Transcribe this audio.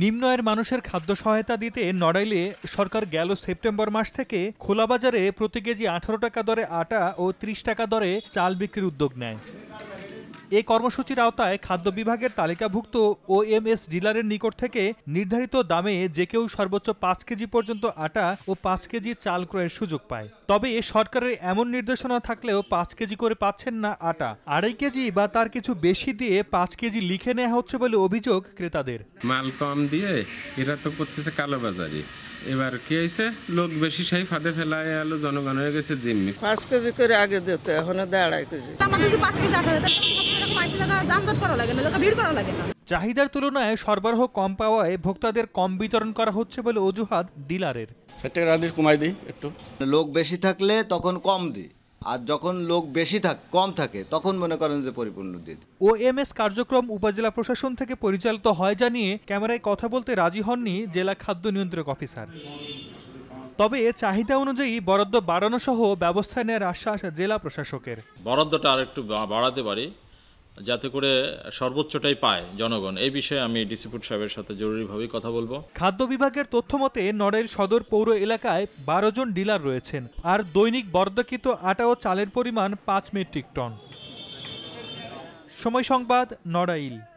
নিম্নয়ের মানুষের খাদ্য সহায়তা দিতে নড়াইলে সরকার গেল সেপ্টেম্বর মাস থেকে খোলা বাজারে প্রতি কেজি আঠারো টাকা দরে আটা ও ৩০ টাকা দরে চাল বিক্রির উদ্যোগ নেয় এ কর্মসূচির আওতায় খাদ্য বিভাগের তালিকাভুক্ত ওএমএস ডিলারের নিকট থেকে নির্ধারিত দামে যে কেউ সর্বোচ্চ পাঁচ কেজি পর্যন্ত আটা ও পাঁচ কেজি চাল ক্রয়ের সুযোগ পায় তবে সরকারের এমন নির্দেশনা থাকলেও পাঁচ কেজি করে পাচ্ছেন না আটা আড়াই কেজি বা তার কিছু বেশি দিয়ে পাঁচ কেজি লিখে নেওয়া হচ্ছে বলে অভিযোগ ক্রেতাদের মাল কম দিয়ে এরা তো করতেছে কালোবাজারি এবার কি হয়েছে লোক বেশি সেই ফাঁদে ফেলায় আলো জনগণ হয়ে গেছে জিম্মি পাঁচ কেজি করে আগে দিতে এখন আড়াই কেজি আমাদের পাঁচ কেজি চাহিদার তুলনায় সরবরাহ কম পাওয়ায় ভোক্তাদের কম বিতরণ করা হচ্ছে বলে অজুহাত ডিলারের একটু লোক বেশি থাকলে তখন কম দিই আর যখন লোক বেশি থাক কম থাকে তখন মনে করেন যে পরিপূর্ণ দিন ও এম এস কার্যক্রম উপজেলা প্রশাসন থেকে পরিচালিত হয় জানিয়ে ক্যামেরায় কথা বলতে রাজি হননি জেলা খাদ্য নিয়ন্ত্রক অফিসার তবে চাহিদা অনুযায়ী বরাদ্দ বাড়ানো সহ ব্যবস্থা নেওয়ার আশ্বাস জেলা প্রশাসকের বরাদ্দটা আর একটু বাড়াতে পারি যাতে করে সর্বোচ্চটাই পায় জনগণ এই বিষয়ে আমি ডিসিপুট সাহেবের সাথে জরুরিভাবেই কথা বলবো খাদ্য বিভাগের তথ্য মতে নড়ের সদর পৌর এলাকায় বারো জন ডিলার রয়েছেন আর দৈনিক বর্ধকৃত আটা ও চালের পরিমাণ পাঁচ মেট্রিক টন সময় সংবাদ নড়াইল